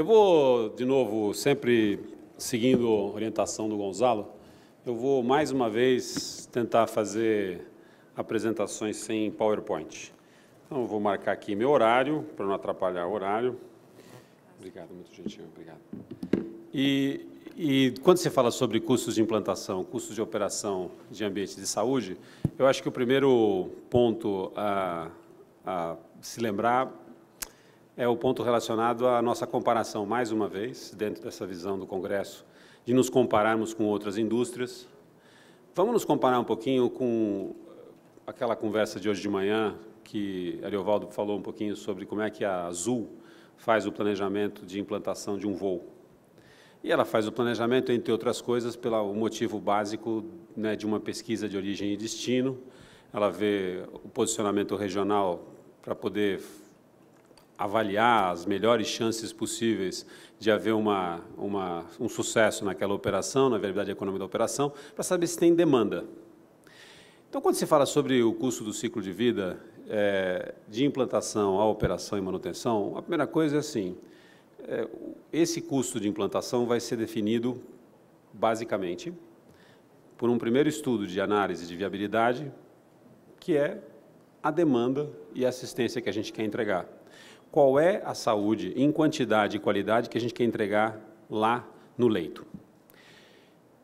Eu vou, de novo, sempre seguindo a orientação do Gonzalo, eu vou mais uma vez tentar fazer apresentações sem PowerPoint. Então, eu vou marcar aqui meu horário, para não atrapalhar o horário. Obrigado, muito gentil, obrigado. E, e quando você fala sobre custos de implantação, custos de operação de ambiente de saúde, eu acho que o primeiro ponto a, a se lembrar é o ponto relacionado à nossa comparação, mais uma vez, dentro dessa visão do Congresso, de nos compararmos com outras indústrias. Vamos nos comparar um pouquinho com aquela conversa de hoje de manhã, que Ariovaldo falou um pouquinho sobre como é que a Azul faz o planejamento de implantação de um voo. E ela faz o planejamento, entre outras coisas, pelo motivo básico né, de uma pesquisa de origem e destino. Ela vê o posicionamento regional para poder avaliar as melhores chances possíveis de haver uma, uma, um sucesso naquela operação, na viabilidade econômica da operação, para saber se tem demanda. Então, quando se fala sobre o custo do ciclo de vida é, de implantação à operação e manutenção, a primeira coisa é assim, é, esse custo de implantação vai ser definido basicamente por um primeiro estudo de análise de viabilidade, que é a demanda e a assistência que a gente quer entregar qual é a saúde em quantidade e qualidade que a gente quer entregar lá no leito.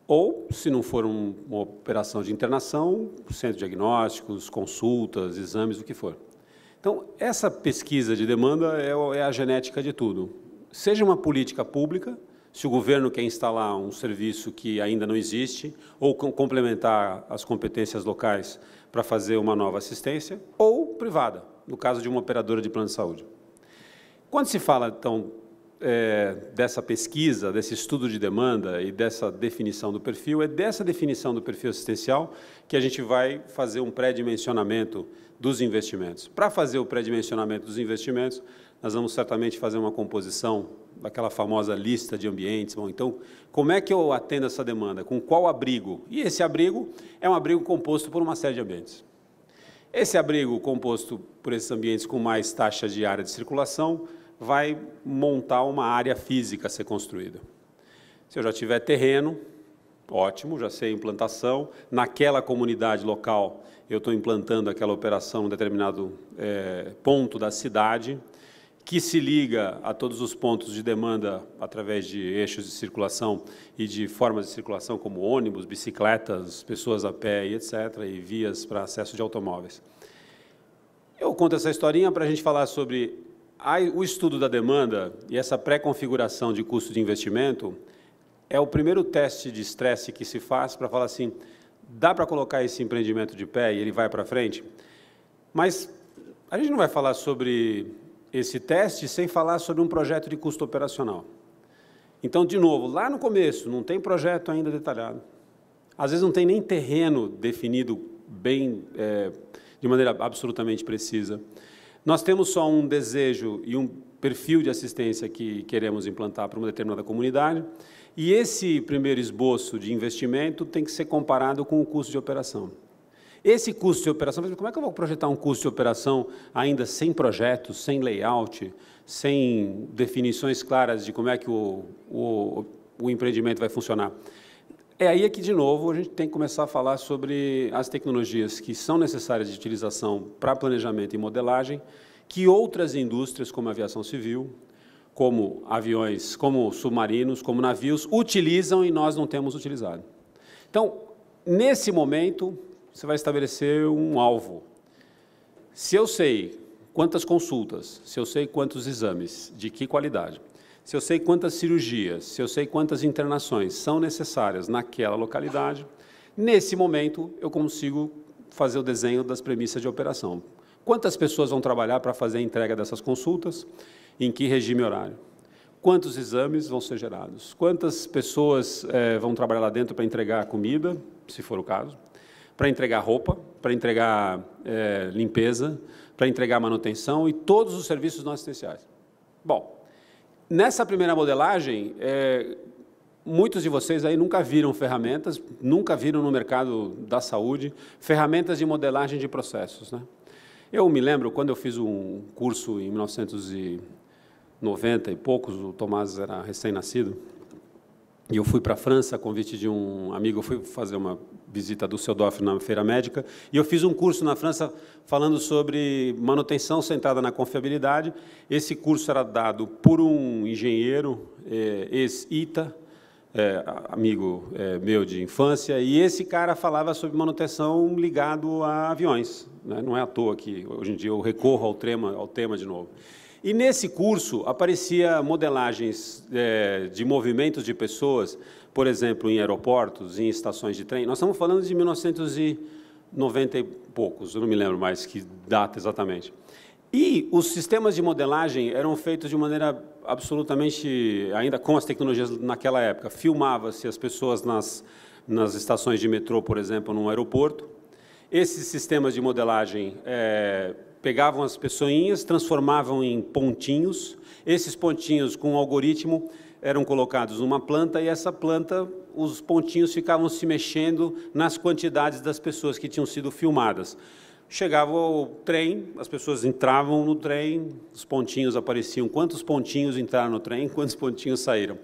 Ou, se não for um, uma operação de internação, centro diagnósticos, consultas, exames, o que for. Então, essa pesquisa de demanda é, é a genética de tudo. Seja uma política pública, se o governo quer instalar um serviço que ainda não existe, ou com, complementar as competências locais para fazer uma nova assistência, ou privada, no caso de uma operadora de plano de saúde. Quando se fala, então, é, dessa pesquisa, desse estudo de demanda e dessa definição do perfil, é dessa definição do perfil assistencial que a gente vai fazer um pré-dimensionamento dos investimentos. Para fazer o pré-dimensionamento dos investimentos, nós vamos certamente fazer uma composição daquela famosa lista de ambientes. Bom, então, como é que eu atendo essa demanda? Com qual abrigo? E esse abrigo é um abrigo composto por uma série de ambientes. Esse abrigo composto por esses ambientes com mais taxa de área de circulação vai montar uma área física a ser construída. Se eu já tiver terreno, ótimo, já sei a implantação. Naquela comunidade local, eu estou implantando aquela operação em determinado é, ponto da cidade, que se liga a todos os pontos de demanda através de eixos de circulação e de formas de circulação, como ônibus, bicicletas, pessoas a pé e etc., e vias para acesso de automóveis. Eu conto essa historinha para a gente falar sobre o estudo da demanda e essa pré-configuração de custo de investimento é o primeiro teste de estresse que se faz para falar assim, dá para colocar esse empreendimento de pé e ele vai para frente? Mas a gente não vai falar sobre esse teste sem falar sobre um projeto de custo operacional. Então, de novo, lá no começo, não tem projeto ainda detalhado. Às vezes não tem nem terreno definido bem, é, de maneira absolutamente precisa. Nós temos só um desejo e um perfil de assistência que queremos implantar para uma determinada comunidade, e esse primeiro esboço de investimento tem que ser comparado com o custo de operação. Esse custo de operação, como é que eu vou projetar um custo de operação ainda sem projeto, sem layout, sem definições claras de como é que o, o, o empreendimento vai funcionar? É aí é que, de novo, a gente tem que começar a falar sobre as tecnologias que são necessárias de utilização para planejamento e modelagem, que outras indústrias, como a aviação civil, como aviões, como submarinos, como navios, utilizam e nós não temos utilizado. Então, nesse momento, você vai estabelecer um alvo. Se eu sei quantas consultas, se eu sei quantos exames, de que qualidade, se eu sei quantas cirurgias, se eu sei quantas internações são necessárias naquela localidade, nesse momento eu consigo fazer o desenho das premissas de operação. Quantas pessoas vão trabalhar para fazer a entrega dessas consultas? Em que regime horário? Quantos exames vão ser gerados? Quantas pessoas é, vão trabalhar lá dentro para entregar comida, se for o caso? para entregar roupa, para entregar é, limpeza, para entregar manutenção e todos os serviços não assistenciais. Bom, Nessa primeira modelagem, é, muitos de vocês aí nunca viram ferramentas, nunca viram no mercado da saúde ferramentas de modelagem de processos. Né? Eu me lembro quando eu fiz um curso em 1990 e poucos, o Tomás era recém-nascido. E eu fui para a França, a convite de um amigo, eu fui fazer uma visita seu Düsseldorf na feira médica, e eu fiz um curso na França falando sobre manutenção centrada na confiabilidade. Esse curso era dado por um engenheiro, é, eh, ex-ITA, é, eh, amigo é, meu de infância, e esse cara falava sobre manutenção ligado a aviões. Né? Não é à toa que, hoje em dia, eu recorro ao tema, ao tema de novo. E nesse curso aparecia modelagens é, de movimentos de pessoas, por exemplo, em aeroportos, em estações de trem. Nós estamos falando de 1990 e poucos, eu não me lembro mais que data exatamente. E os sistemas de modelagem eram feitos de maneira absolutamente, ainda com as tecnologias naquela época. Filmava-se as pessoas nas, nas estações de metrô, por exemplo, num aeroporto. Esses sistemas de modelagem é, pegavam as pessoinhas, transformavam em pontinhos. Esses pontinhos, com um algoritmo, eram colocados numa planta e essa planta, os pontinhos ficavam se mexendo nas quantidades das pessoas que tinham sido filmadas. Chegava o trem, as pessoas entravam no trem, os pontinhos apareciam. Quantos pontinhos entraram no trem, quantos pontinhos saíram.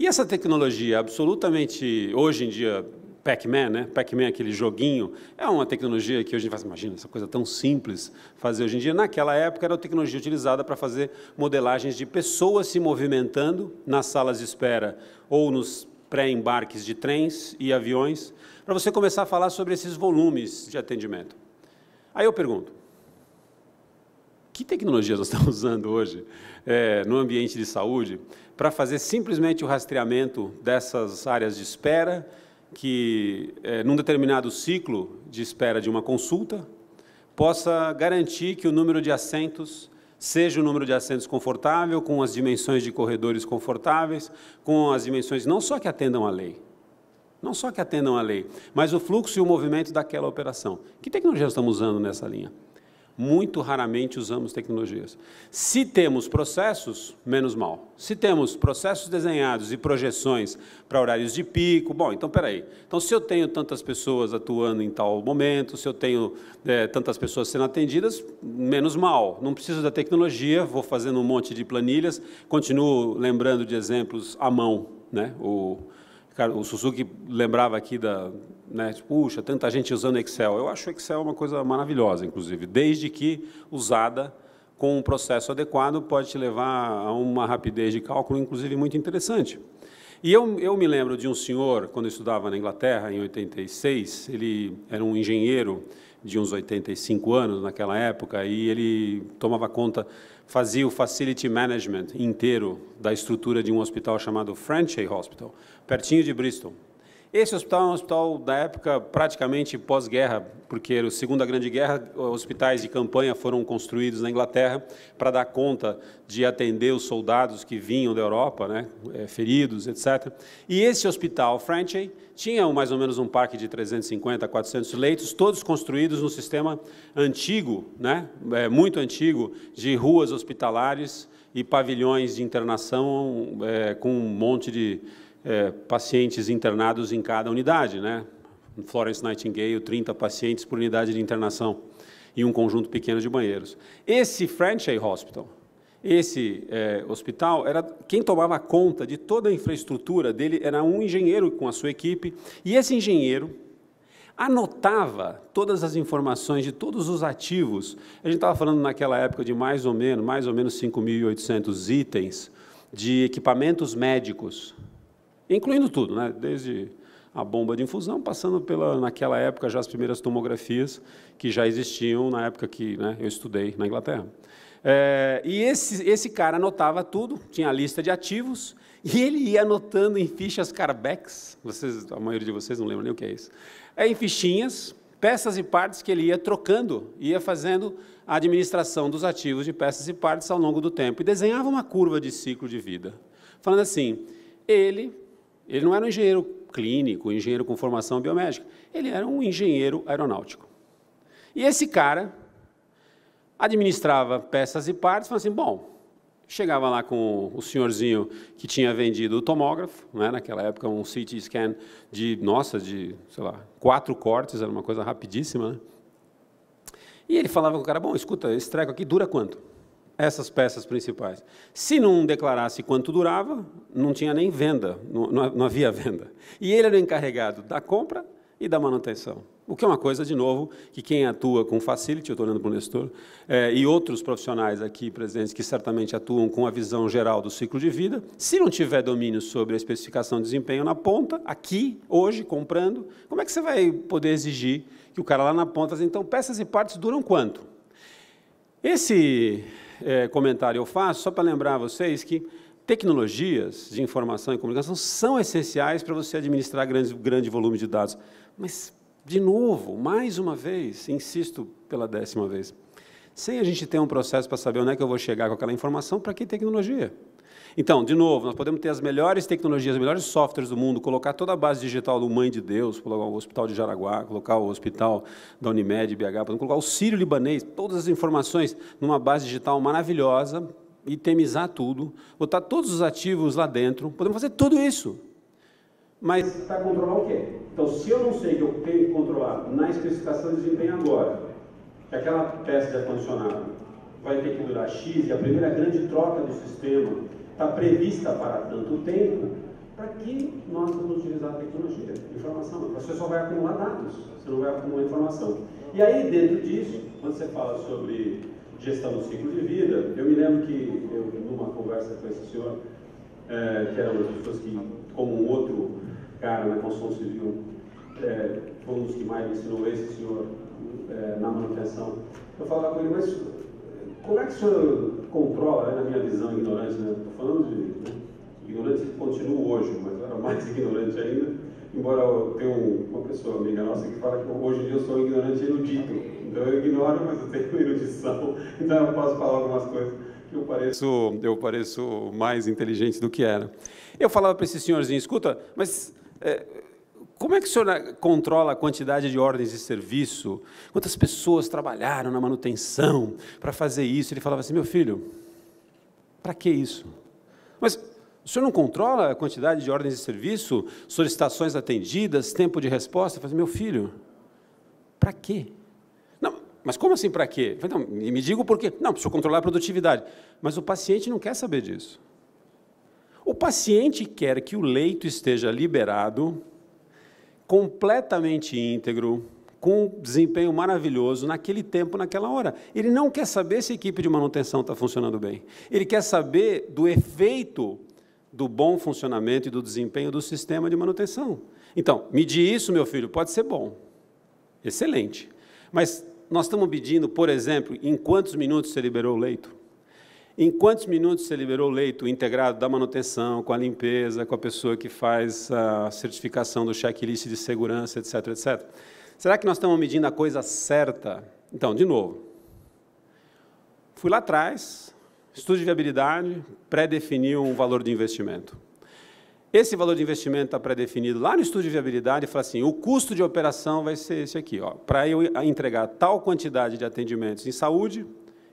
E essa tecnologia, absolutamente, hoje em dia, Pac-Man, né? Pac-Man é aquele joguinho. É uma tecnologia que hoje a gente faz, imagina, essa coisa tão simples fazer hoje em dia. Naquela época era a tecnologia utilizada para fazer modelagens de pessoas se movimentando nas salas de espera ou nos pré-embarques de trens e aviões, para você começar a falar sobre esses volumes de atendimento. Aí eu pergunto, que tecnologias nós estamos usando hoje é, no ambiente de saúde para fazer simplesmente o rastreamento dessas áreas de espera, que, é, num determinado ciclo de espera de uma consulta, possa garantir que o número de assentos seja o número de assentos confortável, com as dimensões de corredores confortáveis, com as dimensões não só que atendam à lei, não só que atendam à lei, mas o fluxo e o movimento daquela operação. Que tecnologia estamos usando nessa linha? muito raramente usamos tecnologias. Se temos processos, menos mal. Se temos processos desenhados e projeções para horários de pico, bom, então peraí. Então, se eu tenho tantas pessoas atuando em tal momento, se eu tenho é, tantas pessoas sendo atendidas, menos mal. Não preciso da tecnologia, vou fazendo um monte de planilhas, continuo lembrando de exemplos à mão, né? O, o Suzuki lembrava aqui da, né, tipo, puxa, tanta gente usando Excel. Eu acho Excel uma coisa maravilhosa, inclusive, desde que usada com um processo adequado pode te levar a uma rapidez de cálculo, inclusive muito interessante. E eu, eu me lembro de um senhor, quando eu estudava na Inglaterra, em 86, ele era um engenheiro de uns 85 anos naquela época, e ele tomava conta fazia o facility management inteiro da estrutura de um hospital chamado Franchey Hospital, pertinho de Bristol. Esse hospital é um hospital da época praticamente pós-guerra, porque na Segunda Grande Guerra, hospitais de campanha foram construídos na Inglaterra para dar conta de atender os soldados que vinham da Europa, né, é, feridos, etc. E esse hospital, Franchi, tinha mais ou menos um parque de 350 400 leitos, todos construídos no sistema antigo, né, é, muito antigo, de ruas hospitalares e pavilhões de internação é, com um monte de é, pacientes internados em cada unidade, né? Em Florence Nightingale, 30 pacientes por unidade de internação e um conjunto pequeno de banheiros. Esse Franchise Hospital, esse é, hospital, era quem tomava conta de toda a infraestrutura dele era um engenheiro com a sua equipe, e esse engenheiro anotava todas as informações de todos os ativos. A gente estava falando naquela época de mais ou menos, mais ou menos 5.800 itens de equipamentos médicos, incluindo tudo, né? desde a bomba de infusão, passando pela, naquela época, já as primeiras tomografias que já existiam na época que né, eu estudei na Inglaterra. É, e esse, esse cara anotava tudo, tinha a lista de ativos, e ele ia anotando em fichas Carbex, vocês, a maioria de vocês não lembra nem o que é isso, é, em fichinhas, peças e partes que ele ia trocando, ia fazendo a administração dos ativos de peças e partes ao longo do tempo, e desenhava uma curva de ciclo de vida, falando assim, ele ele não era um engenheiro clínico, engenheiro com formação biomédica. Ele era um engenheiro aeronáutico. E esse cara administrava peças e partes, falava assim, bom, chegava lá com o senhorzinho que tinha vendido o tomógrafo, né, naquela época um CT scan de, nossa, de, sei lá, quatro cortes, era uma coisa rapidíssima, né? E ele falava com o cara, bom, escuta, esse treco aqui dura quanto? essas peças principais. Se não declarasse quanto durava, não tinha nem venda, não, não, havia venda. E ele era o encarregado da compra e da manutenção. O que é uma coisa, de novo, que quem atua com facility, eu estou olhando para o Nestor, é, e outros profissionais aqui presentes que certamente atuam com a visão geral do ciclo de vida, se não tiver domínio sobre a especificação de desempenho na ponta, aqui, hoje, comprando, como é que você vai poder exigir que o cara lá na ponta, assim, então, peças e partes duram quanto? Esse é, comentário eu faço só para lembrar a vocês que tecnologias de informação e comunicação são essenciais para você administrar grande, grande volume de dados. Mas, de novo, mais uma vez, insisto pela décima vez, sem a gente ter um processo para saber onde é que eu vou chegar com aquela informação, para que tecnologia? Então, de novo, nós podemos ter as melhores tecnologias, os melhores softwares do mundo, colocar toda a base digital do Mãe de Deus, colocar o Hospital de Jaraguá, colocar o Hospital da Unimed, BH, podemos colocar o Sírio Libanês, todas as informações numa base digital maravilhosa, itemizar tudo, botar todos os ativos lá dentro, podemos fazer tudo isso. Mas está controlar o quê? Então, se eu não sei que eu tenho que controlar na especificação de desempenho agora, que aquela peça de ar-condicionado vai ter que durar X, e a primeira grande troca do sistema está prevista para tanto tempo, para que nós vamos utilizar a tecnologia? Informação. Você só vai acumular dados, você não vai acumular informação. E aí, dentro disso, quando você fala sobre gestão do ciclo de vida, eu me lembro que eu, numa conversa com esse senhor, é, que era uma das pessoas que, como um outro cara na construção civil, é, foi um dos que mais ensinou esse senhor é, na manutenção, eu falava com ele, mas como é que o senhor controla, né, na minha visão ignorante, né? Estou falando de né? ignorante continuo hoje, mas eu era mais ignorante ainda, embora eu tenha uma pessoa amiga nossa que fala que hoje em dia eu sou um ignorante erudito. Então eu ignoro, mas eu tenho erudição, então eu posso falar algumas coisas que eu pareço, eu pareço mais inteligente do que era. Eu falava para esse senhorzinho, escuta, mas. É, como é que o senhor né, controla a quantidade de ordens de serviço? Quantas pessoas trabalharam na manutenção para fazer isso? Ele falava assim: meu filho, para que isso? Mas o senhor não controla a quantidade de ordens de serviço, solicitações atendidas, tempo de resposta? Eu falei, assim, meu filho, para quê? Não, mas como assim para quê? Falei, me diga o porquê. Não, preciso controlar a produtividade. Mas o paciente não quer saber disso. O paciente quer que o leito esteja liberado completamente íntegro, com um desempenho maravilhoso naquele tempo, naquela hora. Ele não quer saber se a equipe de manutenção está funcionando bem. Ele quer saber do efeito do bom funcionamento e do desempenho do sistema de manutenção. Então, medir isso, meu filho, pode ser bom, excelente. Mas nós estamos medindo, por exemplo, em quantos minutos você liberou o leito? Em quantos minutos você liberou o leito integrado da manutenção, com a limpeza, com a pessoa que faz a certificação do checklist de segurança, etc, etc? Será que nós estamos medindo a coisa certa? Então, de novo, fui lá atrás, estudo de viabilidade, pré-definiu um valor de investimento. Esse valor de investimento está pré-definido lá no estudo de viabilidade e fala assim, o custo de operação vai ser esse aqui. Para eu entregar tal quantidade de atendimentos em saúde,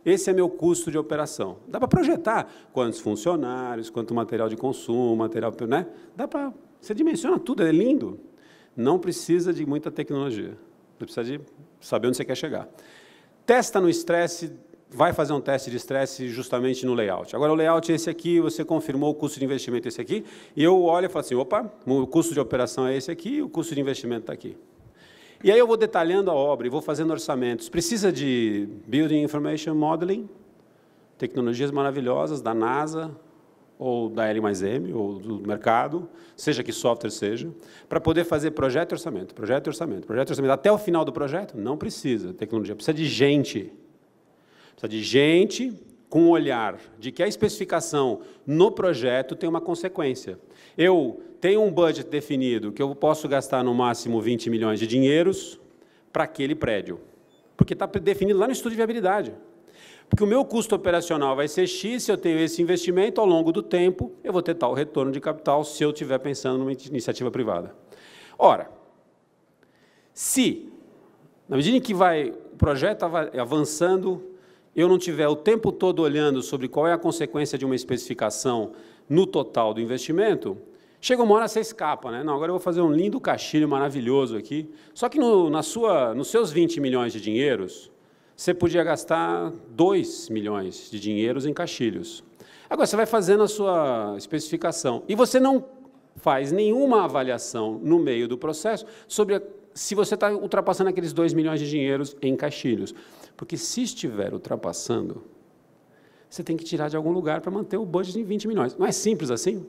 esse é meu custo de operação. Dá para projetar quantos funcionários, quanto material de consumo, material, né? Dá para você dimensiona tudo, é lindo. Não precisa de muita tecnologia. Você precisa de saber onde você quer chegar. Testa no estresse, vai fazer um teste de estresse justamente no layout. Agora, o layout é esse aqui, você confirmou o custo de investimento é esse aqui, e eu olho e falo assim, opa, o custo de operação é esse aqui, o custo de investimento está aqui. E aí eu vou detalhando a obra e vou fazendo orçamentos. Precisa de Building Information Modeling, tecnologias maravilhosas da NASA, ou da L mais M, ou do mercado, seja que software seja, para poder fazer projeto e orçamento, projeto e orçamento, projeto e orçamento. Até o final do projeto, não precisa tecnologia, precisa de gente. Precisa de gente com o olhar de que a especificação no projeto tem uma consequência. Eu tenho um budget definido que eu posso gastar no máximo 20 milhões de dinheiros para aquele prédio, porque está definido lá no estudo de viabilidade. Porque o meu custo operacional vai ser X, se eu tenho esse investimento, ao longo do tempo eu vou ter tal retorno de capital se eu estiver pensando numa iniciativa privada. Ora, se, na medida em que vai, o projeto avançando, eu não tiver o tempo todo olhando sobre qual é a consequência de uma especificação no total do investimento, chega uma hora você escapa, né? Não, agora eu vou fazer um lindo caixilho maravilhoso aqui. Só que no, na sua, nos seus 20 milhões de dinheiros, você podia gastar 2 milhões de dinheiros em caixilhos. Agora você vai fazendo a sua especificação e você não faz nenhuma avaliação no meio do processo sobre a, se você está ultrapassando aqueles 2 milhões de dinheiros em caixilhos. Porque se estiver ultrapassando, você tem que tirar de algum lugar para manter o budget em 20 milhões. Não é simples assim?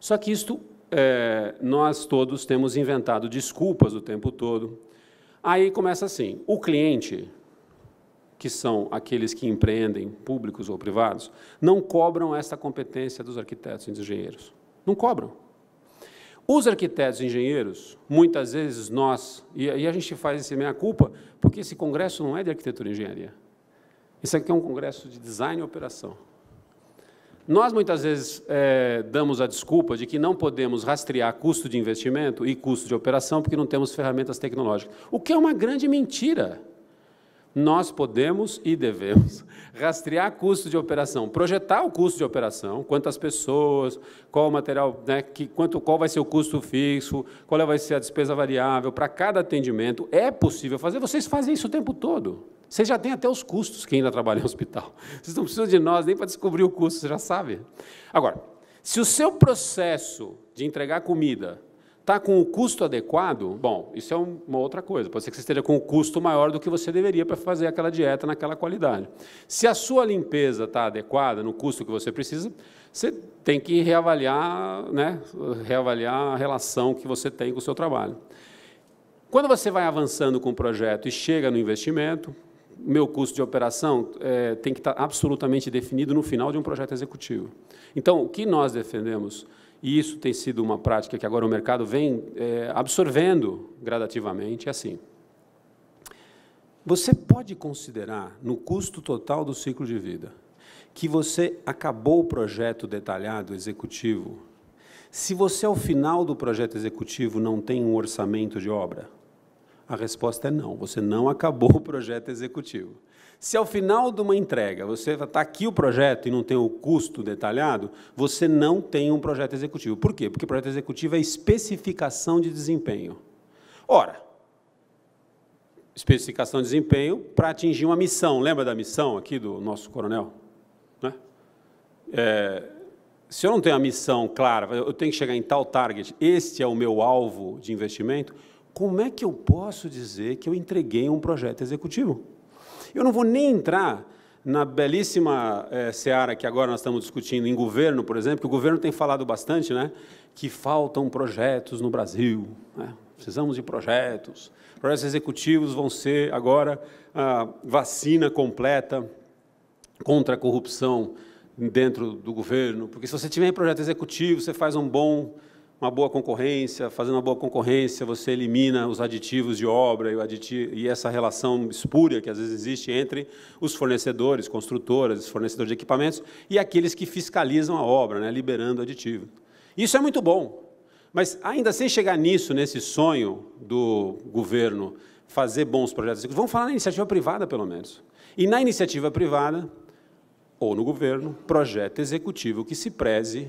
Só que isto, é, nós todos temos inventado desculpas o tempo todo. Aí começa assim: o cliente, que são aqueles que empreendem, públicos ou privados, não cobram essa competência dos arquitetos e dos engenheiros. Não cobram. Os arquitetos e engenheiros, muitas vezes nós, e, e a gente faz esse meia-culpa, porque esse congresso não é de arquitetura e engenharia. Isso aqui é um congresso de design e operação. Nós muitas vezes é, damos a desculpa de que não podemos rastrear custo de investimento e custo de operação porque não temos ferramentas tecnológicas, o que é uma grande mentira. Nós podemos e devemos rastrear custo de operação, projetar o custo de operação, quantas pessoas, qual o material, né, que, quanto, qual vai ser o custo fixo, qual é, vai ser a despesa variável para cada atendimento. É possível fazer, vocês fazem isso o tempo todo. Vocês já têm até os custos, quem ainda trabalha em hospital. Vocês não precisam de nós nem para descobrir o custo, vocês já sabem. Agora, se o seu processo de entregar comida está com o custo adequado, bom, isso é uma outra coisa. Pode ser que você esteja com um custo maior do que você deveria para fazer aquela dieta naquela qualidade. Se a sua limpeza está adequada no custo que você precisa, você tem que reavaliar, né, reavaliar a relação que você tem com o seu trabalho. Quando você vai avançando com o projeto e chega no investimento, meu custo de operação é, tem que estar tá absolutamente definido no final de um projeto executivo. Então, o que nós defendemos, e isso tem sido uma prática que agora o mercado vem é, absorvendo gradativamente, é assim. Você pode considerar, no custo total do ciclo de vida, que você acabou o projeto detalhado, executivo, se você, ao final do projeto executivo, não tem um orçamento de obra? A resposta é não, você não acabou o projeto executivo. Se ao final de uma entrega você está aqui o projeto e não tem o custo detalhado, você não tem um projeto executivo. Por quê? Porque o projeto executivo é especificação de desempenho. Ora, especificação de desempenho para atingir uma missão. Lembra da missão aqui do nosso coronel? Né? É, se eu não tenho a missão clara, eu tenho que chegar em tal target, este é o meu alvo de investimento, como é que eu posso dizer que eu entreguei um projeto executivo? Eu não vou nem entrar na belíssima é, seara que agora nós estamos discutindo em governo, por exemplo, que o governo tem falado bastante, né, que faltam projetos no Brasil, né? precisamos de projetos. Projetos executivos vão ser agora a vacina completa contra a corrupção dentro do governo, porque se você tiver projeto executivo, você faz um bom uma boa concorrência, fazendo uma boa concorrência, você elimina os aditivos de obra e, aditivo, e, essa relação espúria que às vezes existe entre os fornecedores, construtoras, fornecedores de equipamentos e aqueles que fiscalizam a obra, né, liberando aditivo. Isso é muito bom, mas ainda sem chegar nisso, nesse sonho do governo fazer bons projetos, vamos falar na iniciativa privada, pelo menos. E na iniciativa privada, ou no governo, projeto executivo que se preze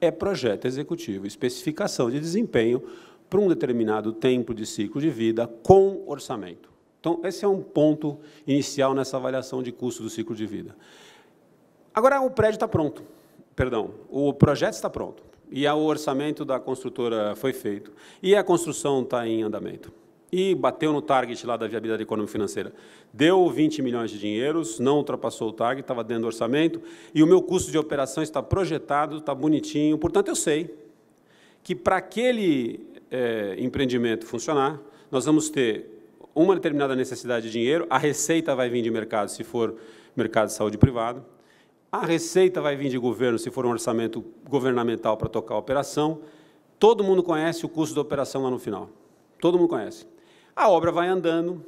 é projeto executivo, especificação de desempenho para um determinado tempo de ciclo de vida com orçamento. Então, esse é um ponto inicial nessa avaliação de custo do ciclo de vida. Agora, o prédio está pronto, perdão, o projeto está pronto, e é o orçamento da construtora foi feito, e a construção está em andamento e bateu no target lá da viabilidade econômico-financeira. Deu 20 milhões de dinheiros, não ultrapassou o target, estava dentro do orçamento, e o meu custo de operação está projetado, está bonitinho. Portanto, eu sei que para aquele é, empreendimento funcionar, nós vamos ter uma determinada necessidade de dinheiro, a receita vai vir de mercado, se for mercado de saúde privado, a receita vai vir de governo, se for um orçamento governamental para tocar a operação. Todo mundo conhece o custo da operação lá no final. Todo mundo conhece. A obra vai andando,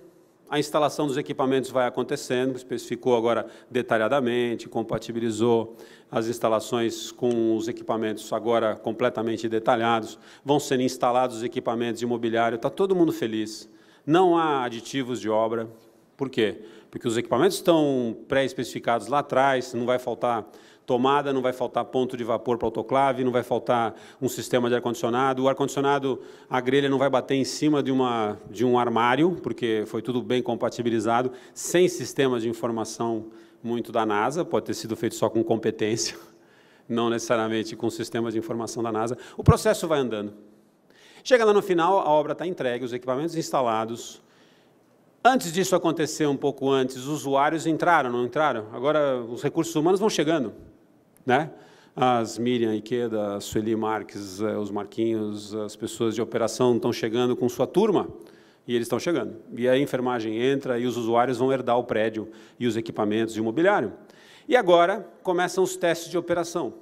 a instalação dos equipamentos vai acontecendo, especificou agora detalhadamente, compatibilizou as instalações com os equipamentos agora completamente detalhados, vão sendo instalados os equipamentos de imobiliário, está todo mundo feliz. Não há aditivos de obra. Por quê? Porque os equipamentos estão pré-especificados lá atrás, não vai faltar tomada, não vai faltar ponto de vapor para autoclave, não vai faltar um sistema de ar-condicionado. O ar-condicionado, a grelha não vai bater em cima de, uma, de um armário, porque foi tudo bem compatibilizado, sem sistema de informação muito da NASA, pode ter sido feito só com competência, não necessariamente com sistema de informação da NASA. O processo vai andando. Chega lá no final, a obra está entregue, os equipamentos instalados, Antes disso acontecer, um pouco antes, os usuários entraram, não entraram? Agora os recursos humanos vão chegando né? As Miriam Iqueda, a Sueli Marques, eh, os Marquinhos, as pessoas de operação estão chegando com sua turma e eles estão chegando. E a enfermagem entra e os usuários vão herdar o prédio e os equipamentos e o mobiliário. E agora começam os testes de operação.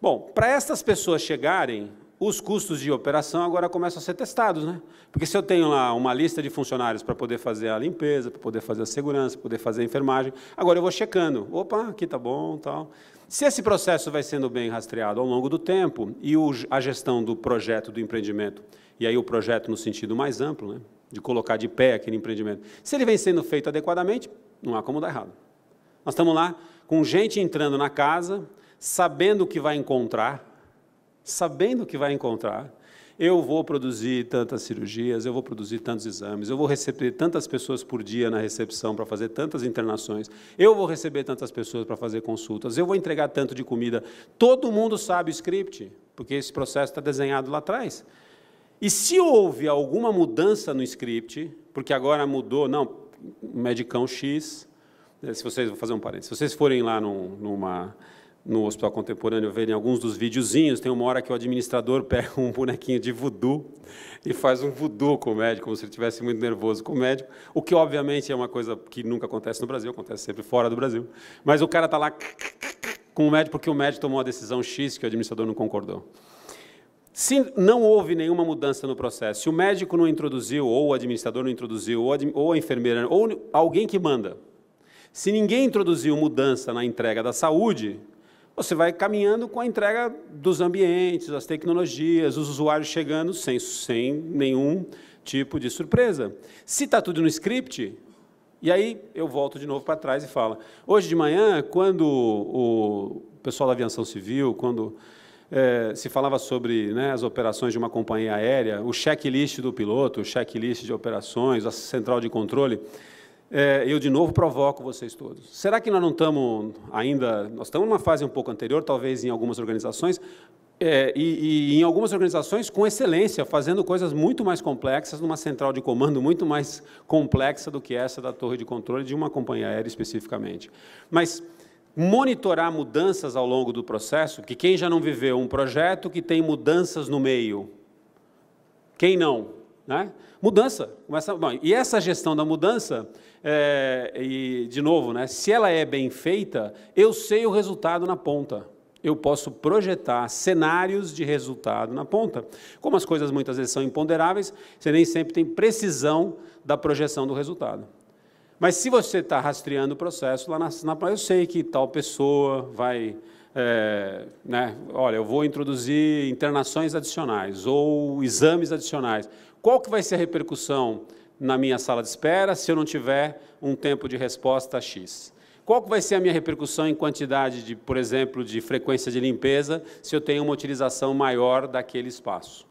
Bom, para essas pessoas chegarem, os custos de operação agora começam a ser testados, né? Porque se eu tenho lá uma lista de funcionários para poder fazer a limpeza, para poder fazer a segurança, para poder fazer a enfermagem, agora eu vou checando. Opa, aqui tá bom, tal. Se esse processo vai sendo bem rastreado ao longo do tempo e o, a gestão do projeto do empreendimento, e aí o projeto no sentido mais amplo, né, de colocar de pé aquele empreendimento, se ele vem sendo feito adequadamente, não há como dar errado. Nós estamos lá com gente entrando na casa, sabendo o que vai encontrar, sabendo o que vai encontrar, eu vou produzir tantas cirurgias, eu vou produzir tantos exames, eu vou receber tantas pessoas por dia na recepção para fazer tantas internações, eu vou receber tantas pessoas para fazer consultas, eu vou entregar tanto de comida. Todo mundo sabe o script, porque esse processo está desenhado lá atrás. E se houve alguma mudança no script, porque agora mudou, não, medicão X, né, se vocês, vou fazer um parênteses, se vocês forem lá num, numa no Hospital Contemporâneo verem alguns dos videozinhos, tem uma hora que o administrador pega um bonequinho de voodoo e faz um voodoo com o médico, como se ele estivesse muito nervoso com o médico, o que obviamente é uma coisa que nunca acontece no Brasil, acontece sempre fora do Brasil. Mas o cara está lá com o médico porque o médico tomou uma decisão X que o administrador não concordou. Se não houve nenhuma mudança no processo, se o médico não introduziu, ou o administrador não introduziu, ou a enfermeira, ou alguém que manda, se ninguém introduziu mudança na entrega da saúde, você vai caminhando com a entrega dos ambientes, das tecnologias, os usuários chegando sem, sem nenhum tipo de surpresa. Se está tudo no script, e aí eu volto de novo para trás e falo. Hoje de manhã, quando o pessoal da aviação civil, quando é, se falava sobre né, as operações de uma companhia aérea, o checklist do piloto, o checklist de operações, a central de controle, é, eu de novo provoco vocês todos. Será que nós não estamos ainda, nós estamos numa fase um pouco anterior, talvez em algumas organizações, é, e, e, em algumas organizações com excelência, fazendo coisas muito mais complexas, numa central de comando muito mais complexa do que essa da torre de controle de uma companhia aérea especificamente. Mas monitorar mudanças ao longo do processo, que quem já não viveu um projeto que tem mudanças no meio, quem não? Né? Mudança. Começa, bom, e essa gestão da mudança é, e de novo, né, se ela é bem feita, eu sei o resultado na ponta. Eu posso projetar cenários de resultado na ponta. Como as coisas muitas vezes são imponderáveis, você nem sempre tem precisão da projeção do resultado. Mas se você está rastreando o processo lá na, na eu sei que tal pessoa vai é, né, olha, eu vou introduzir internações adicionais ou exames adicionais. Qual que vai ser a repercussão na minha sala de espera se eu não tiver um tempo de resposta X? Qual vai ser a minha repercussão em quantidade de, por exemplo, de frequência de limpeza, se eu tenho uma utilização maior daquele espaço?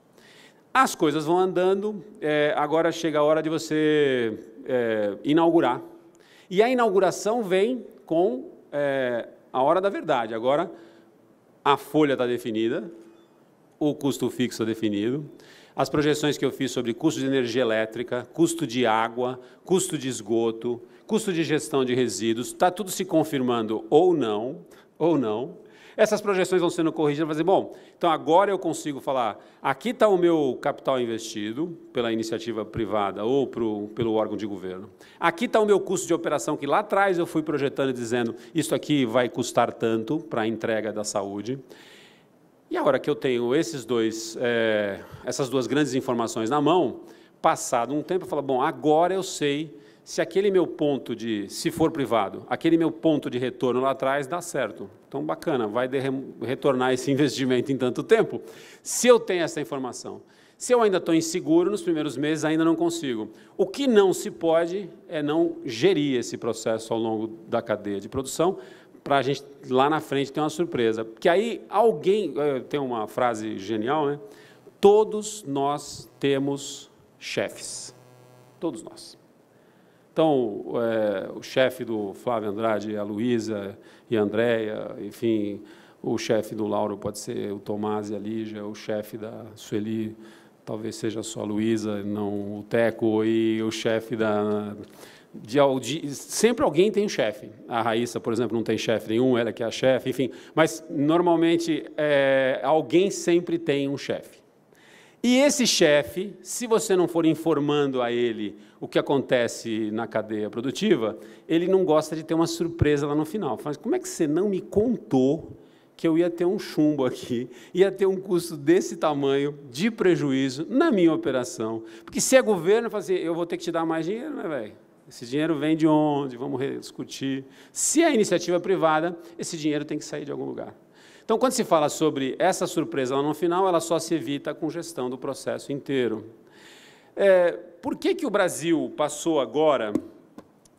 As coisas vão andando, é, agora chega a hora de você é, inaugurar. E a inauguração vem com é, a hora da verdade. Agora, a folha está definida, o custo fixo é definido, as projeções que eu fiz sobre custo de energia elétrica, custo de água, custo de esgoto, custo de gestão de resíduos, está tudo se confirmando ou não, ou não. Essas projeções vão sendo corrigidas, fazer bom, então agora eu consigo falar, aqui está o meu capital investido pela iniciativa privada ou pro, pelo órgão de governo. Aqui está o meu custo de operação, que lá atrás eu fui projetando e dizendo, isso aqui vai custar tanto para a entrega da saúde. E a hora que eu tenho esses dois, é, essas duas grandes informações na mão, passado um tempo, eu falo, bom, agora eu sei se aquele meu ponto de, se for privado, aquele meu ponto de retorno lá atrás dá certo. Então, bacana, vai de, retornar esse investimento em tanto tempo. Se eu tenho essa informação. Se eu ainda estou inseguro, nos primeiros meses ainda não consigo. O que não se pode é não gerir esse processo ao longo da cadeia de produção, para a gente lá na frente ter uma surpresa. Porque aí alguém, é, tem uma frase genial, né? Todos nós temos chefes. Todos nós. Então, é, o chefe do Flávio Andrade, a Luísa e a Andréia, enfim, o chefe do Lauro pode ser o Tomás e a Lígia, o chefe da Sueli, talvez seja só a Luísa, não o Teco, e o chefe da de sempre alguém tem um chefe. A Raíssa, por exemplo, não tem chefe nenhum, ela é que é a chefe, enfim. Mas, normalmente, é... alguém sempre tem um chefe. E esse chefe, se você não for informando a ele o que acontece na cadeia produtiva, ele não gosta de ter uma surpresa lá no final. Fala, como é que você não me contou que eu ia ter um chumbo aqui, ia ter um custo desse tamanho de prejuízo na minha operação? Porque se é governo, fala assim, eu vou ter que te dar mais dinheiro, né, velho? Esse dinheiro vem de onde? Vamos discutir. Se é iniciativa privada, esse dinheiro tem que sair de algum lugar. Então, quando se fala sobre essa surpresa lá no final, ela só se evita a congestão do processo inteiro. É, por que, que o Brasil passou agora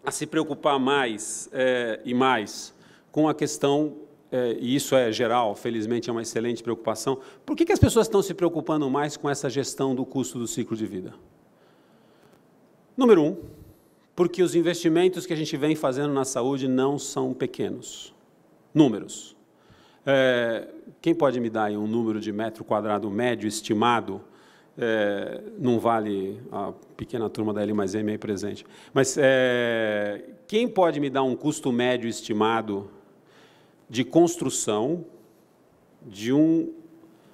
a se preocupar mais é, e mais com a questão, é, e isso é geral, felizmente é uma excelente preocupação, por que, que as pessoas estão se preocupando mais com essa gestão do custo do ciclo de vida? Número um, porque os investimentos que a gente vem fazendo na saúde não são pequenos. Números. É, quem pode me dar um número de metro quadrado médio estimado? É, não vale a pequena turma da L mais M aí presente. Mas é, quem pode me dar um custo médio estimado de construção de um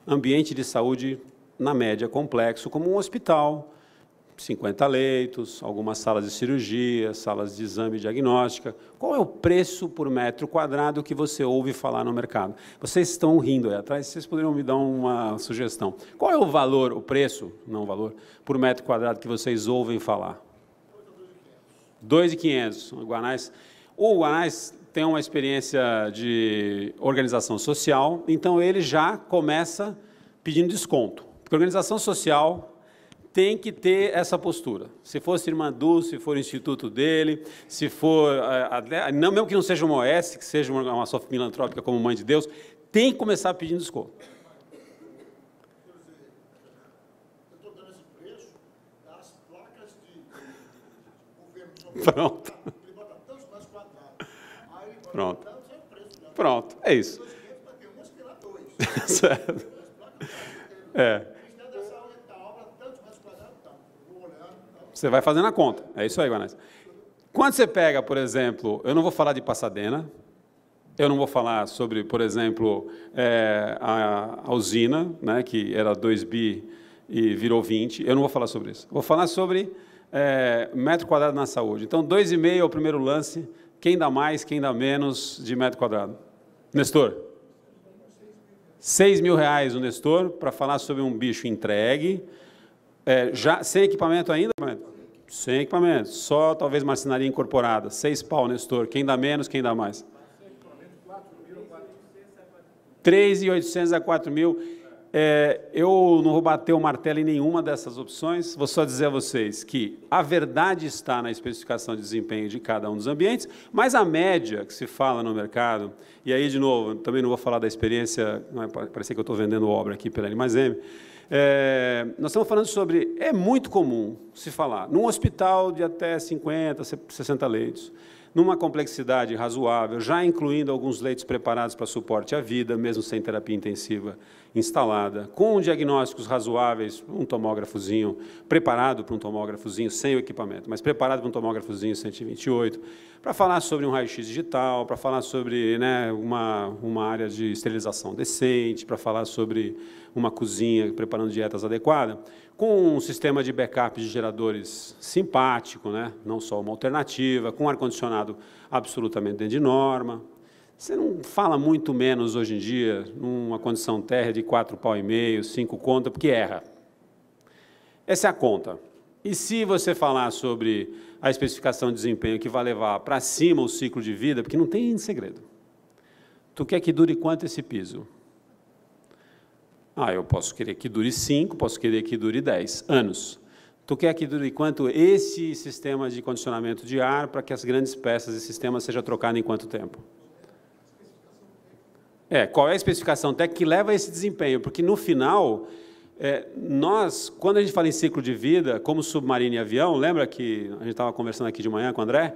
ambiente de saúde, na média, complexo, como um hospital, 50 leitos, algumas salas de cirurgia, salas de exame e diagnóstica. Qual é o preço por metro quadrado que você ouve falar no mercado? Vocês estão rindo aí atrás, vocês poderiam me dar uma sugestão. Qual é o valor, o preço, não o valor, por metro quadrado que vocês ouvem falar? 2,500. O Guanais, o Guanais tem uma experiência de organização social, então ele já começa pedindo desconto. Porque organização social tem que ter essa postura. Se for Irmã Dulce, se for o instituto dele, se for, eh, não mesmo que não seja uma OS, que seja uma, uma só filantrópica como Mãe de Deus, tem que começar pedindo desconto. Pronto. Pronto. É Pronto, é isso. certo. É. Você vai fazendo a conta. É isso aí, Guanais. Quando você pega, por exemplo, eu não vou falar de Passadena, eu não vou falar sobre, por exemplo, é, a, a, usina, né, que era 2 bi e virou 20, eu não vou falar sobre isso. Vou falar sobre é, metro quadrado na saúde. Então, 2,5 é o primeiro lance, quem dá mais, quem dá menos de metro quadrado. Nestor? 6 mil reais o Nestor para falar sobre um bicho entregue, é, já sem equipamento ainda? Sem equipamento, só talvez marcenaria incorporada. Seis pau, Nestor. Quem dá menos, quem dá mais? 3.800 a 4.000. É, eu não vou bater o martelo em nenhuma dessas opções, vou só dizer a vocês que a verdade está na especificação de desempenho de cada um dos ambientes, mas a média que se fala no mercado, e aí, de novo, também não vou falar da experiência, não é, parece que eu estou vendendo obra aqui pela M, é, nós estamos falando sobre. É muito comum se falar, num hospital de até 50, 60 leitos, numa complexidade razoável, já incluindo alguns leitos preparados para suporte à vida, mesmo sem terapia intensiva instalada, com diagnósticos razoáveis, um tomógrafozinho, preparado para um tomógrafozinho, sem o equipamento, mas preparado para um tomógrafozinho 128, para falar sobre um raio-x digital, para falar sobre né, uma, uma área de esterilização decente, para falar sobre uma cozinha preparando dietas adequadas, com um sistema de backup de geradores simpático, né? não só uma alternativa, com um ar-condicionado absolutamente dentro de norma. Você não fala muito menos hoje em dia numa condição terra de 4,5 pau e meio, 5 conta, porque erra. Essa é a conta. E se você falar sobre a especificação de desempenho que vai levar para cima o ciclo de vida, porque não tem segredo. Tu quer que dure quanto esse piso? Ah, eu posso querer que dure 5, posso querer que dure 10 anos. Tu quer que dure quanto esse sistema de condicionamento de ar para que as grandes peças e sistemas sejam trocadas em quanto tempo? É, qual é a especificação técnica que leva a esse desempenho? Porque, no final, é, nós, quando a gente fala em ciclo de vida, como submarino e avião, lembra que a gente estava conversando aqui de manhã com o André?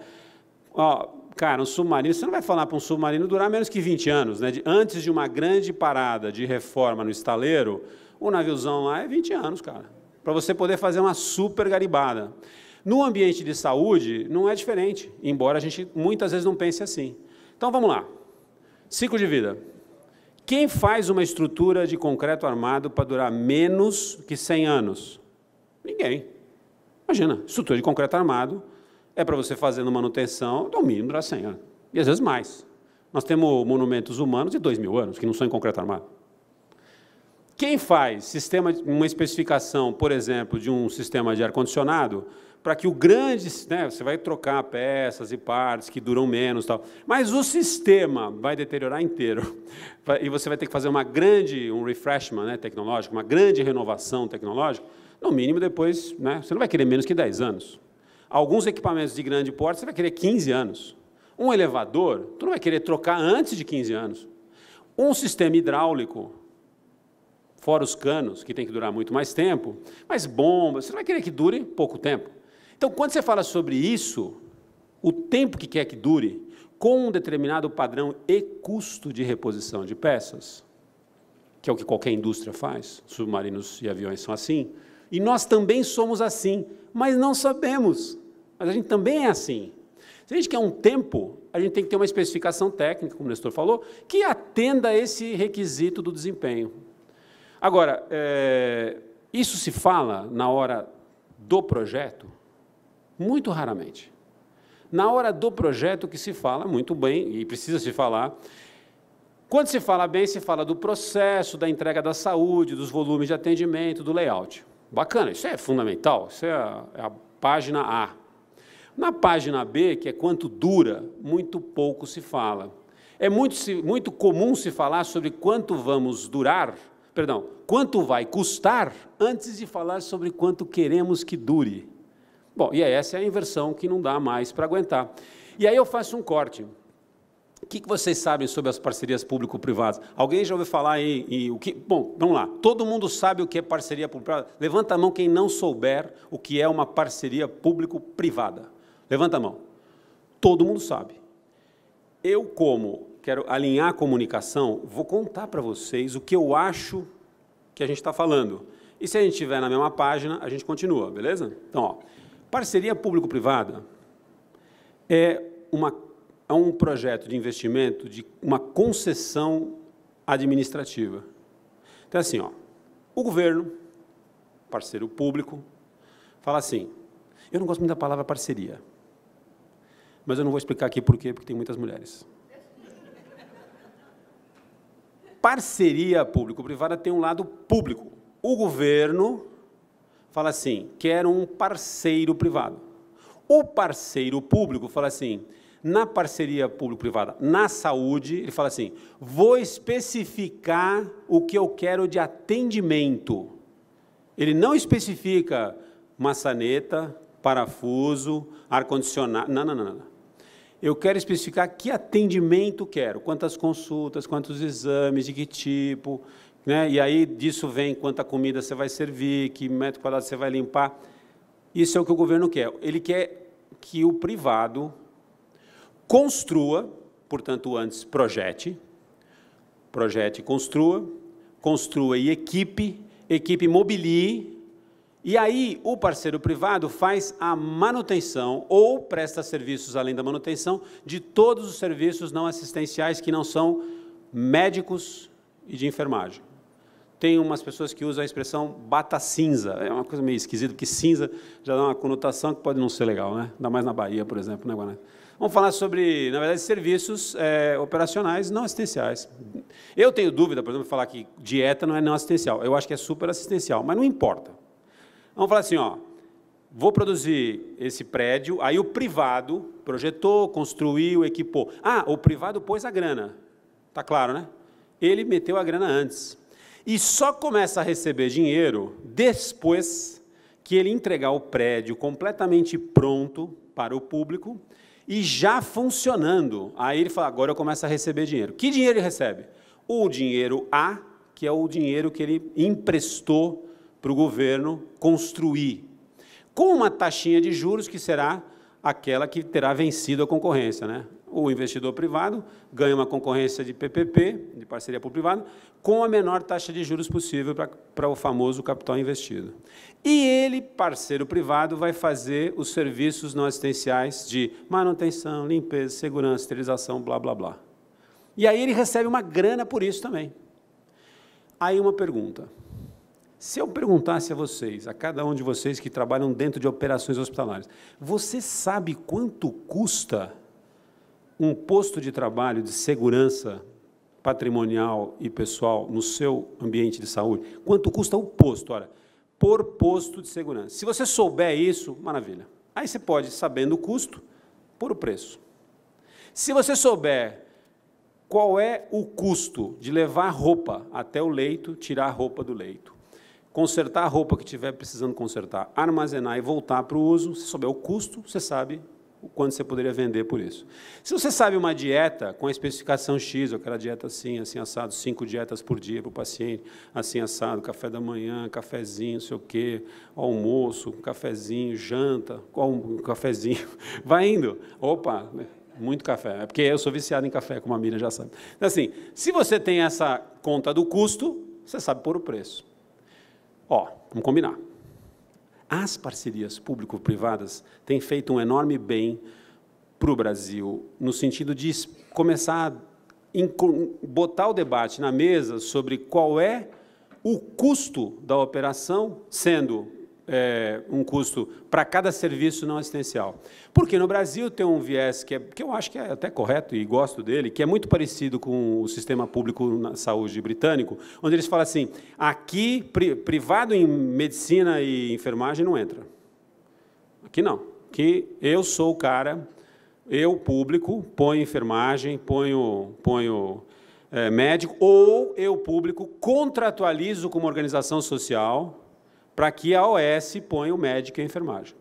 Ó, Cara, um submarino, você não vai falar para um submarino durar menos que 20 anos, né? De, antes de uma grande parada de reforma no estaleiro, o naviozão lá é 20 anos, cara. Para você poder fazer uma super garibada. No ambiente de saúde, não é diferente, embora a gente muitas vezes não pense assim. Então vamos lá. Ciclo de vida. Quem faz uma estrutura de concreto armado para durar menos que 100 anos? Ninguém. Imagina, estrutura de concreto armado é para você fazer uma manutenção, no mínimo dá 100 anos. E às vezes mais. Nós temos monumentos humanos de 2 mil anos, que não são em concreto armado. Quem faz sistema, uma especificação, por exemplo, de um sistema de ar-condicionado, para que o grande, né, você vai trocar peças e partes que duram menos, tal, mas o sistema vai deteriorar inteiro e você vai ter que fazer uma grande, um refreshment né, tecnológico, uma grande renovação tecnológica. No mínimo depois, né, você não vai querer menos que 10 anos alguns equipamentos de grande porte, você vai querer 15 anos. Um elevador, tu não vai querer trocar antes de 15 anos. Um sistema hidráulico, fora os canos, que tem que durar muito mais tempo, mas bombas, você não vai querer que dure pouco tempo. Então, quando você fala sobre isso, o tempo que quer que dure, com um determinado padrão e custo de reposição de peças, que é o que qualquer indústria faz, submarinos e aviões são assim, e nós também somos assim, mas não sabemos. Mas a gente também é assim. Se a gente quer um tempo, a gente tem que ter uma especificação técnica, como o Nestor falou, que atenda a esse requisito do desempenho. Agora, é, isso se fala na hora do projeto? Muito raramente. Na hora do projeto que se fala muito bem, e precisa se falar, quando se fala bem, se fala do processo, da entrega da saúde, dos volumes de atendimento, do layout. Bacana, isso é fundamental, isso é a, é a página A. Na página B, que é quanto dura, muito pouco se fala. É muito, muito comum se falar sobre quanto vamos durar, perdão, quanto vai custar antes de falar sobre quanto queremos que dure. Bom, e essa é a inversão que não dá mais para aguentar. E aí eu faço um corte. O que vocês sabem sobre as parcerias público-privadas? Alguém já ouviu falar em, em, o que? Bom, vamos lá. Todo mundo sabe o que é parceria público-privada. Levanta a mão quem não souber o que é uma parceria público-privada. Levanta a mão. Todo mundo sabe. Eu, como quero alinhar a comunicação, vou contar para vocês o que eu acho que a gente está falando. E se a gente estiver na mesma página, a gente continua, beleza? Então, ó, parceria público-privada é, uma, é um projeto de investimento de uma concessão administrativa. Então, é assim, ó, o governo, parceiro público, fala assim, eu não gosto muito da palavra parceria, mas eu não vou explicar aqui por quê, porque tem muitas mulheres. Parceria público-privada tem um lado público. O governo fala assim: quero um parceiro privado. O parceiro público fala assim: na parceria público-privada, na saúde, ele fala assim: vou especificar o que eu quero de atendimento. Ele não especifica maçaneta, parafuso, ar-condicionado. Não, não, não, não eu quero especificar que atendimento quero, quantas consultas, quantos exames, de que tipo, né? e aí disso vem quanta comida você vai servir, que metro quadrado você vai limpar. Isso é o que o governo quer. Ele quer que o privado construa, portanto, antes projete, projete e construa, construa e equipe, equipe mobilie, e aí o parceiro privado faz a manutenção ou presta serviços além da manutenção de todos os serviços não assistenciais que não são médicos e de enfermagem. Tem umas pessoas que usam a expressão bata cinza, é uma coisa meio esquisita, porque cinza já dá uma conotação que pode não ser legal, né? Ainda mais na Bahia, por exemplo, né, Vamos falar sobre, na verdade, serviços é, operacionais não assistenciais. Eu tenho dúvida, por exemplo, falar que dieta não é não assistencial. Eu acho que é super assistencial, mas não importa. Vamos falar assim, ó, vou produzir esse prédio, aí o privado projetou, construiu, equipou. Ah, o privado pôs a grana. Tá claro, né? Ele meteu a grana antes. E só começa a receber dinheiro depois que ele entregar o prédio completamente pronto para o público e já funcionando. Aí ele fala: agora eu começo a receber dinheiro. Que dinheiro ele recebe? O dinheiro A, que é o dinheiro que ele emprestou para o governo construir, com uma taxinha de juros que será aquela que terá vencido a concorrência. Né? O investidor privado ganha uma concorrência de PPP, de parceria público-privada, com a menor taxa de juros possível para, para o famoso capital investido. E ele, parceiro privado, vai fazer os serviços não assistenciais de manutenção, limpeza, segurança, esterilização, blá, blá, blá. E aí ele recebe uma grana por isso também. Aí uma pergunta. Se eu perguntasse a vocês, a cada um de vocês que trabalham dentro de operações hospitalares, você sabe quanto custa um posto de trabalho de segurança patrimonial e pessoal no seu ambiente de saúde? Quanto custa o posto? Olha, por posto de segurança. Se você souber isso, maravilha. Aí você pode, sabendo o custo, pôr o preço. Se você souber qual é o custo de levar roupa até o leito, tirar a roupa do leito consertar a roupa que estiver precisando consertar, armazenar e voltar para o uso, se souber o custo, você sabe o quanto você poderia vender por isso. Se você sabe uma dieta com a especificação X, aquela dieta assim, assim assado, cinco dietas por dia para o paciente, assim assado, café da manhã, cafezinho, não sei o quê, almoço, cafezinho, janta, um cafezinho, vai indo. Opa, né, muito café. É porque eu sou viciado em café, como a Miriam já sabe. Então, assim, se você tem essa conta do custo, você sabe pôr o preço. Ó, vamos combinar. As parcerias público-privadas têm feito um enorme bem para o Brasil, no sentido de começar a botar o debate na mesa sobre qual é o custo da operação, sendo é, um custo para cada serviço não assistencial. Porque no Brasil tem um viés que, é, que eu acho que é até correto e gosto dele, que é muito parecido com o sistema público na saúde britânico, onde eles falam assim: aqui, pri, privado em medicina e enfermagem não entra. Aqui não. Aqui eu sou o cara, eu, público, ponho enfermagem, ponho. ponho é, médico, ou eu, público, contratualizo com uma organização social para que a OS ponha o médico e a enfermagem.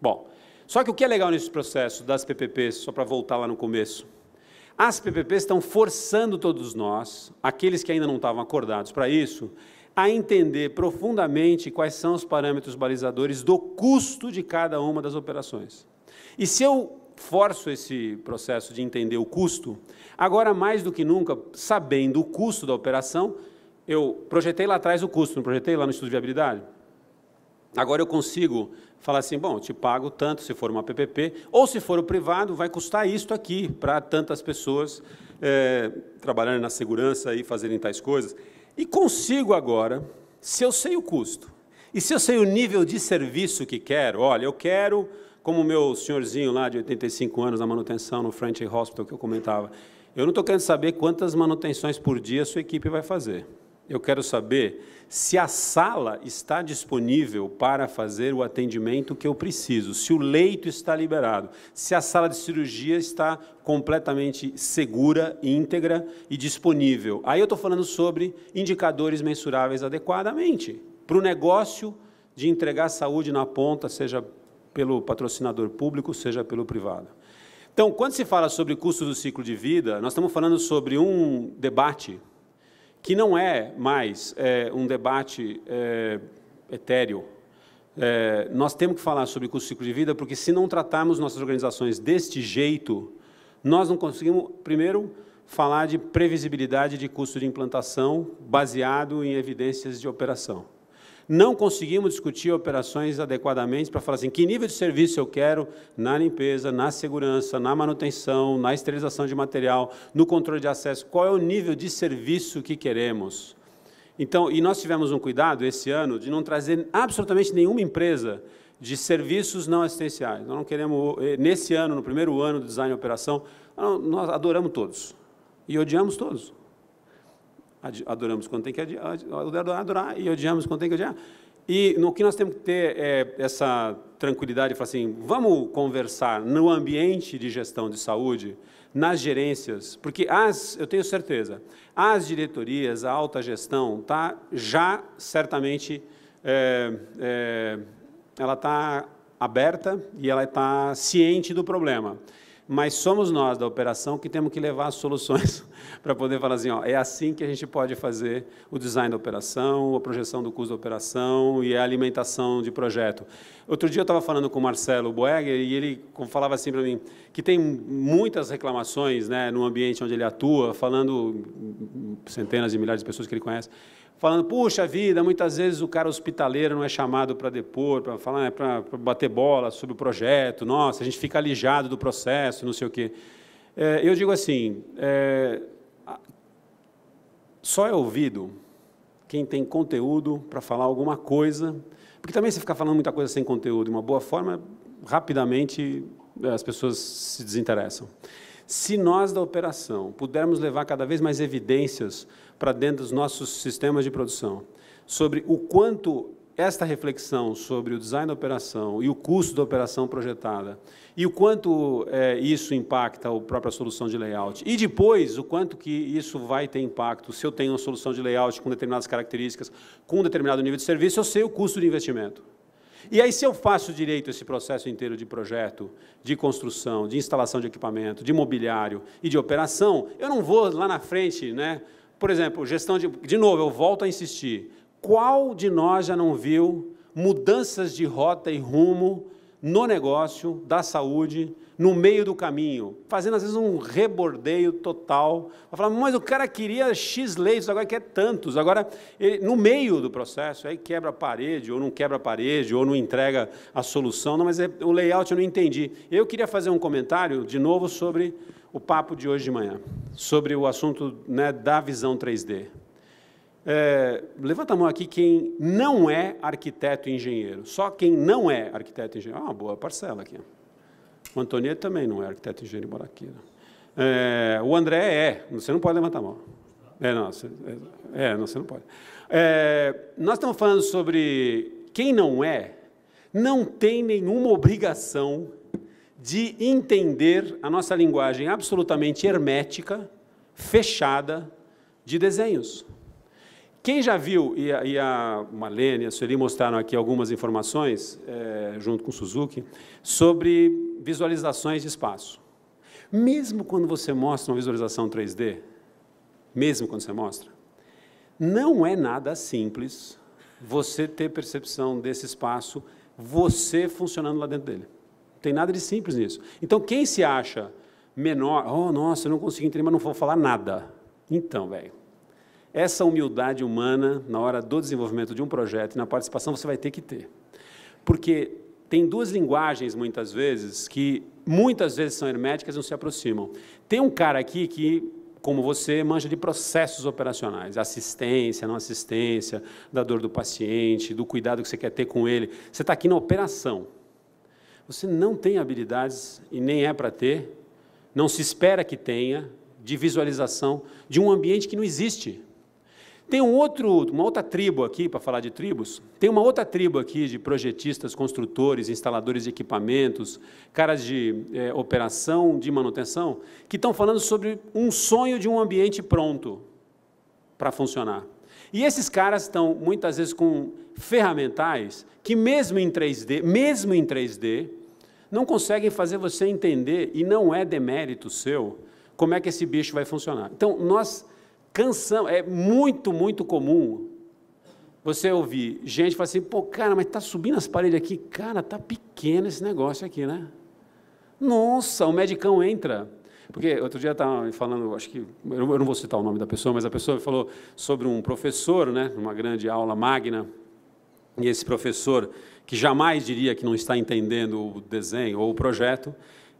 Bom, só que o que é legal nesse processo das PPPs, só para voltar lá no começo, as PPPs estão forçando todos nós, aqueles que ainda não estavam acordados para isso, a entender profundamente quais são os parâmetros balizadores do custo de cada uma das operações. E se eu forço esse processo de entender o custo, agora mais do que nunca, sabendo o custo da operação, eu projetei lá atrás o custo, não projetei lá no estudo de viabilidade? Agora eu consigo falar assim, bom, te pago tanto se for uma PPP, ou se for o privado, vai custar isto aqui para tantas pessoas é, trabalharem na segurança e fazerem tais coisas. E consigo agora, se eu sei o custo, e se eu sei o nível de serviço que quero, olha, eu quero, como o meu senhorzinho lá de 85 anos na manutenção no French Hospital que eu comentava, eu não estou querendo saber quantas manutenções por dia a sua equipe vai fazer. Eu quero saber se a sala está disponível para fazer o atendimento que eu preciso, se o leito está liberado, se a sala de cirurgia está completamente segura, íntegra e disponível. Aí eu estou falando sobre indicadores mensuráveis adequadamente para o negócio de entregar saúde na ponta, seja pelo patrocinador público, seja pelo privado. Então, quando se fala sobre custos do ciclo de vida, nós estamos falando sobre um debate que não é mais é, um debate é, etéreo. É, nós temos que falar sobre custo ciclo de vida, porque se não tratarmos nossas organizações deste jeito, nós não conseguimos, primeiro, falar de previsibilidade de custo de implantação baseado em evidências de operação. Não conseguimos discutir operações adequadamente para falar assim, que nível de serviço eu quero na limpeza, na segurança, na manutenção, na esterilização de material, no controle de acesso, qual é o nível de serviço que queremos. Então, e nós tivemos um cuidado esse ano de não trazer absolutamente nenhuma empresa de serviços não assistenciais. Nós não queremos, eh, nesse ano, no primeiro ano do design e operação, nós adoramos todos e odiamos todos adoramos quando tem que adorar, adorar e odiamos quando tem que odiar. E no que nós temos que ter é essa tranquilidade, falar assim, vamos conversar no ambiente de gestão de saúde, nas gerências, porque as, eu tenho certeza, as diretorias, a alta gestão está já certamente, é, é, ela está aberta e ela está ciente do problema mas somos nós da operação que temos que levar as soluções para poder falar assim, ó, é assim que a gente pode fazer o design da operação, a projeção do custo da operação e a alimentação de projeto. Outro dia eu estava falando com o Marcelo Boeger e ele falava assim para mim que tem muitas reclamações né, no ambiente onde ele atua, falando centenas de milhares de pessoas que ele conhece, falando, puxa vida, muitas vezes o cara hospitaleiro não é chamado para depor, para falar, para bater bola sobre o projeto, nossa, a gente fica alijado do processo, não sei o quê. É, eu digo assim, é, só é ouvido quem tem conteúdo para falar alguma coisa, porque também se ficar falando muita coisa sem conteúdo, de uma boa forma, rapidamente é, as pessoas se desinteressam. Se nós da operação pudermos levar cada vez mais evidências para dentro dos nossos sistemas de produção, sobre o quanto esta reflexão sobre o design da operação e o custo da operação projetada, e o quanto é, isso impacta a própria solução de layout, e depois o quanto que isso vai ter impacto, se eu tenho uma solução de layout com determinadas características, com um determinado nível de serviço, eu sei o custo de investimento. E aí, se eu faço direito esse processo inteiro de projeto, de construção, de instalação de equipamento, de mobiliário e de operação, eu não vou lá na frente, né, por exemplo, gestão de. De novo, eu volto a insistir. Qual de nós já não viu mudanças de rota e rumo no negócio da saúde, no meio do caminho, fazendo às vezes um rebordeio total. Vai falar, mas o cara queria X leitos, agora quer tantos. Agora, ele, no meio do processo, aí quebra a parede, ou não quebra a parede, ou não entrega a solução. Não, mas é, o layout eu não entendi. Eu queria fazer um comentário, de novo, sobre o papo de hoje de manhã, sobre o assunto né, da visão 3D. É, levanta a mão aqui quem não é arquiteto e engenheiro. Só quem não é arquiteto e engenheiro. Ah, uma boa parcela aqui. O Antônio também não é arquiteto e engenheiro Boraquira. É, o André é. Você não pode levantar a mão. É, não, você, é, é, não, você não pode. É, nós estamos falando sobre quem não é, não tem nenhuma obrigação de entender a nossa linguagem absolutamente hermética, fechada, de desenhos. Quem já viu, e a, e a Malene, a Sueli mostraram aqui algumas informações, é, junto com Suzuki, sobre visualizações de espaço. Mesmo quando você mostra uma visualização 3D, mesmo quando você mostra, não é nada simples você ter percepção desse espaço, você funcionando lá dentro dele tem nada de simples nisso. Então, quem se acha menor, oh, nossa, eu não consigo entender, mas não vou falar nada. Então, velho, essa humildade humana, na hora do desenvolvimento de um projeto e na participação, você vai ter que ter. Porque tem duas linguagens, muitas vezes, que muitas vezes são herméticas e não se aproximam. Tem um cara aqui que como você, manja de processos operacionais, assistência, não assistência, da dor do paciente, do cuidado que você quer ter com ele. Você está aqui na operação. Você não tem habilidades, e nem é para ter, não se espera que tenha, de visualização de um ambiente que não existe. Tem um outro, uma outra tribo aqui, para falar de tribos, tem uma outra tribo aqui de projetistas, construtores, instaladores de equipamentos, caras de é, operação, de manutenção, que estão falando sobre um sonho de um ambiente pronto para funcionar. E esses caras estão, muitas vezes, com ferramentais que, mesmo em 3D, mesmo em 3D, não conseguem fazer você entender, e não é demérito seu, como é que esse bicho vai funcionar. Então, nós cansamos, é muito, muito comum você ouvir gente falar assim, pô, cara, mas está subindo as paredes aqui, cara, tá pequeno esse negócio aqui, né? Nossa, o medicão entra. Porque outro dia estava me falando, acho que, eu não vou citar o nome da pessoa, mas a pessoa falou sobre um professor, né, numa grande aula magna, e esse professor que jamais diria que não está entendendo o desenho ou o projeto,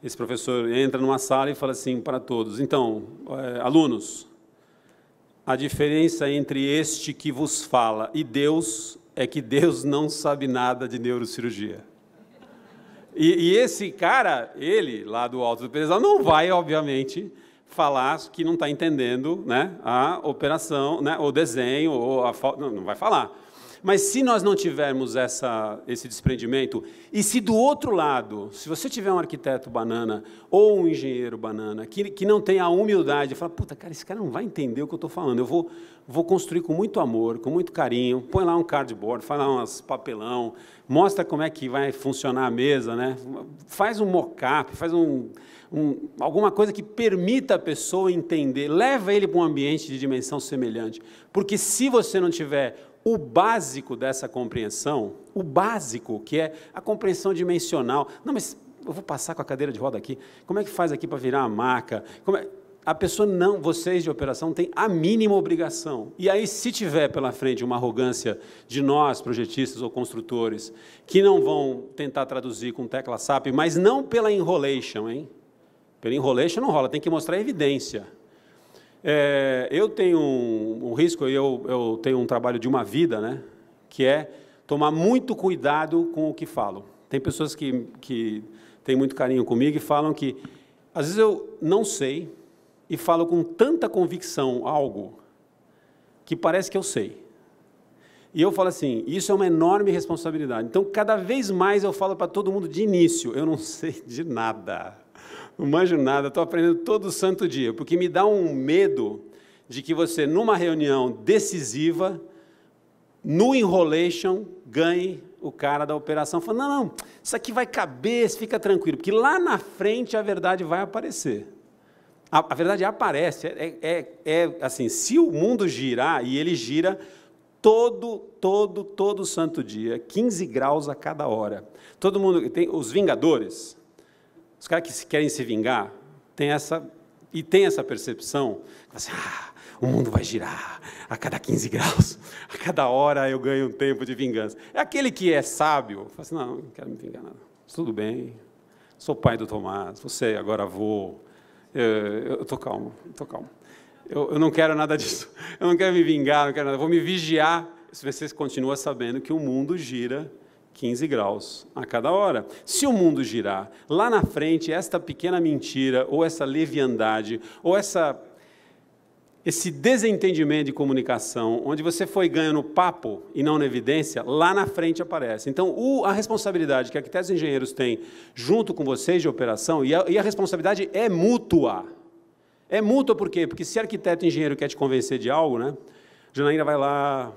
esse professor entra numa sala e fala assim para todos: então, eh, alunos, a diferença entre este que vos fala e Deus é que Deus não sabe nada de neurocirurgia. E, e esse cara, ele, lá do alto do pedestal, não vai, obviamente, falar que não está entendendo né, a operação, né, o desenho, ou a não, não vai falar. Mas se nós não tivermos essa, esse desprendimento, e se do outro lado, se você tiver um arquiteto banana ou um engenheiro banana que, que não tem a humildade, fala, puta, cara, esse cara não vai entender o que eu estou falando, eu vou, vou construir com muito amor, com muito carinho, põe lá um cardboard, faz lá umas papelão, mostra como é que vai funcionar a mesa, né? faz um mock-up, faz um, um, alguma coisa que permita a pessoa entender, leva ele para um ambiente de dimensão semelhante, porque se você não tiver o básico dessa compreensão, o básico, que é a compreensão dimensional. Não, mas eu vou passar com a cadeira de roda aqui. Como é que faz aqui para virar a Como É? A pessoa não, vocês de operação têm a mínima obrigação. E aí, se tiver pela frente uma arrogância de nós, projetistas ou construtores, que não vão tentar traduzir com tecla SAP, mas não pela enrolation, hein? Pela enrolation não rola, tem que mostrar evidência. É, eu tenho um, um risco, eu, eu tenho um trabalho de uma vida, né? Que é tomar muito cuidado com o que falo. Tem pessoas que, que têm muito carinho comigo e falam que, às vezes, eu não sei e falo com tanta convicção algo que parece que eu sei. E eu falo assim: isso é uma enorme responsabilidade. Então, cada vez mais eu falo para todo mundo de início: eu não sei de nada não manjo nada, estou aprendendo todo santo dia, porque me dá um medo de que você, numa reunião decisiva, no enrolation, ganhe o cara da operação, falando: não, não, isso aqui vai caber, fica tranquilo, porque lá na frente a verdade vai aparecer. A, a verdade aparece, é, é, é, é assim: se o mundo girar, e ele gira todo, todo, todo santo dia, 15 graus a cada hora. Todo mundo, tem os Vingadores, os caras que querem se vingar têm essa, e têm essa percepção, assim, ah, o mundo vai girar a cada 15 graus, a cada hora eu ganho um tempo de vingança. É aquele que é sábio, fala assim, não, não quero me vingar nada, tudo bem, sou pai do Tomás, você agora vou, eu estou calmo, estou calmo. Eu, eu, não quero nada disso, eu não quero me vingar, não quero nada, vou me vigiar, se você continua sabendo que o mundo gira 15 graus a cada hora. Se o mundo girar, lá na frente, esta pequena mentira, ou essa leviandade, ou essa, esse desentendimento de comunicação, onde você foi ganho no papo e não na evidência, lá na frente aparece. Então, o, a responsabilidade que arquitetos e engenheiros têm junto com vocês de operação, e a, e a responsabilidade é mútua. É mútua por quê? Porque se arquiteto e engenheiro quer te convencer de algo, né? Janaína vai lá,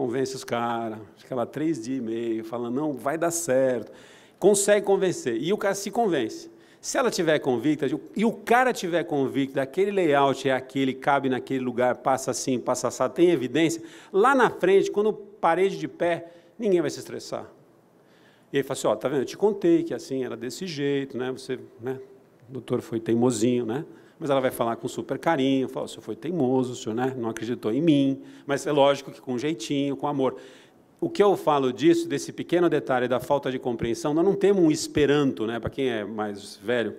convence os caras, fica lá três dias e meio, falando, não, vai dar certo. Consegue convencer. E o cara se convence. Se ela tiver convicta, e o cara tiver convicto daquele layout é aquele, cabe naquele lugar, passa assim, passa assado, tem evidência, lá na frente, quando parede de pé, ninguém vai se estressar. E ele fala assim, ó, tá vendo, eu te contei que assim, era desse jeito, né, você, né, o doutor foi teimosinho, né, mas ela vai falar com super carinho, fala, o senhor foi teimoso, o senhor né, não acreditou em mim, mas é lógico que com jeitinho, com amor. O que eu falo disso, desse pequeno detalhe da falta de compreensão, nós não temos um esperanto, né, para quem é mais velho,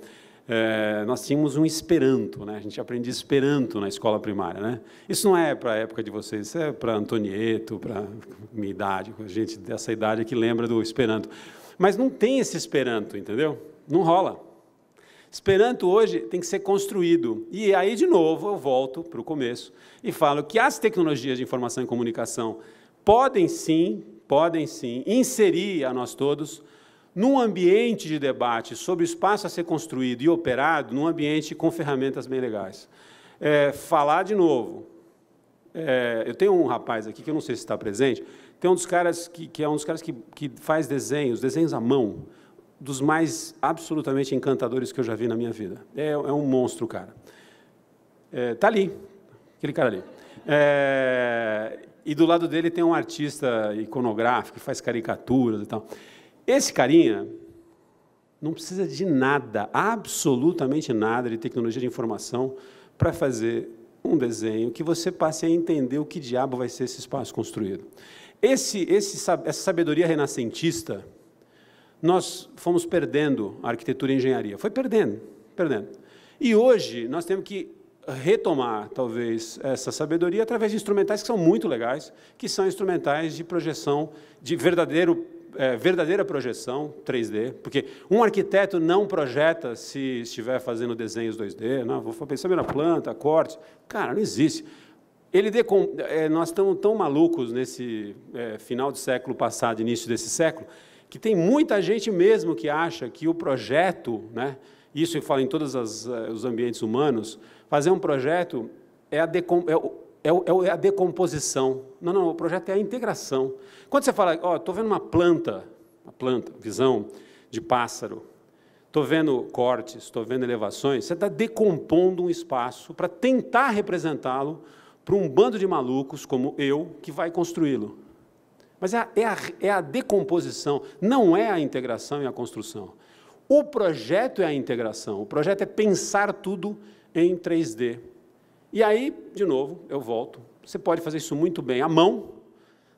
é, nós tínhamos um esperanto, né? a gente aprendia esperanto na escola primária. Né? Isso não é para a época de vocês, isso é para Antonieto, para minha idade, gente dessa idade que lembra do esperanto. Mas não tem esse esperanto, entendeu? Não rola. Esperanto hoje tem que ser construído. E aí, de novo, eu volto para o começo e falo que as tecnologias de informação e comunicação podem sim, podem sim, inserir a nós todos num ambiente de debate sobre o espaço a ser construído e operado, num ambiente com ferramentas bem legais. É, falar de novo. É, eu tenho um rapaz aqui que eu não sei se está presente, tem um dos caras que, que é um dos caras que, que faz desenhos, desenhos à mão dos mais absolutamente encantadores que eu já vi na minha vida. É, é um monstro, cara. É, tá ali, aquele cara ali. É, e do lado dele tem um artista iconográfico que faz caricaturas e tal. Esse carinha não precisa de nada, absolutamente nada de tecnologia de informação para fazer um desenho que você passe a entender o que diabo vai ser esse espaço construído. Esse, esse, essa sabedoria renascentista nós fomos perdendo a arquitetura e a engenharia. Foi perdendo, perdendo. E hoje nós temos que retomar, talvez, essa sabedoria através de instrumentais que são muito legais, que são instrumentais de projeção, de verdadeiro, é, verdadeira projeção 3D, porque um arquiteto não projeta se estiver fazendo desenhos 2D, não, vou pensar na planta, corte, cara, não existe. Ele decom... é, nós estamos tão malucos nesse é, final de século passado, início desse século, que tem muita gente mesmo que acha que o projeto, né, isso eu falo em todos eh, os ambientes humanos, fazer um projeto é a, decom, é, é, é, é a decomposição. Não, não, o projeto é a integração. Quando você fala, ó, oh, estou vendo uma planta, uma planta, visão de pássaro, estou vendo cortes, estou vendo elevações, você está decompondo um espaço para tentar representá-lo para um bando de malucos como eu que vai construí-lo. Mas é a, é a, é a decomposição, não é a integração e a construção. O projeto é a integração, o projeto é pensar tudo em 3D. E aí, de novo, eu volto. Você pode fazer isso muito bem à mão,